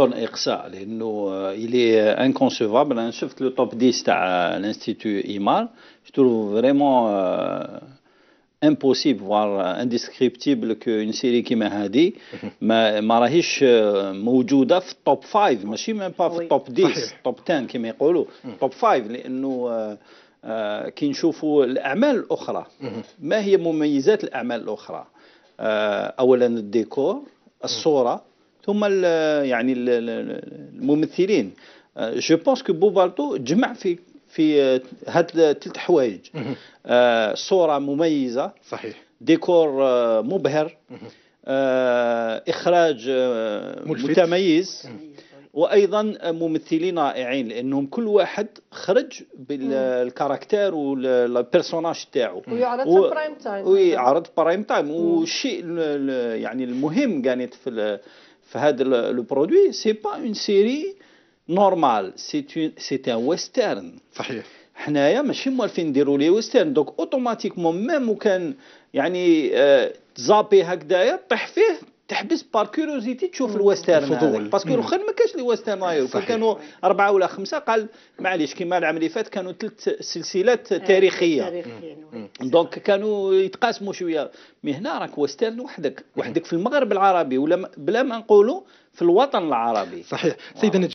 اقصاء لانه الي انكونسيفابل انا شفت لو توب 10 تاع الانستيتو ايمار جو فريمون امبوسيبل فوار انديسكريبتيبل كو اون سيري كيما هادي ما ما راهيش موجوده في التوب 5 ماشي ميم با في التوب 10 توب 10 كيما يقولوا توب 5 لانه كي نشوفوا الاعمال الاخرى ما هي مميزات الاعمال الاخرى اولا الديكور الصوره ثم يعني الممثلين جو بونس كو بوفالدو جمع في في آه، هاد الثلاث حوايج آه، صوره مميزه صحيح ديكور آه، مبهر اخراج ملفت. متميز وايضا ممثلين رائعين لانهم كل واحد خرج بالكاركتير والبيرسوناج تاعو ويعرض برايم تايم ويعرض برايم تايم والشيء يعني المهم كانت في في هذا برودوي سي با اون سيري نورمال سي سي ان ويسترن صحيح حنايا ماشي موالفين نديرو لي ويسترن دونك اوتوماتيكمون ميم وكان يعني آه تزابي هكذايا طيح فيه تحبس بار كيوروزيتي تشوف الويسترن باسكو الاخر ما كانش لي ويسترن كانوا اربعه ولا خمسه قال معليش كيما العام اللي فات كانوا ثلاث سلسلات آه، تاريخيه دونك كانوا يتقاسموا شويه مي هنا راك ويسترن وحدك وحدك في المغرب العربي ولا بلا ما نقولوا في الوطن العربي صحيح سيدنا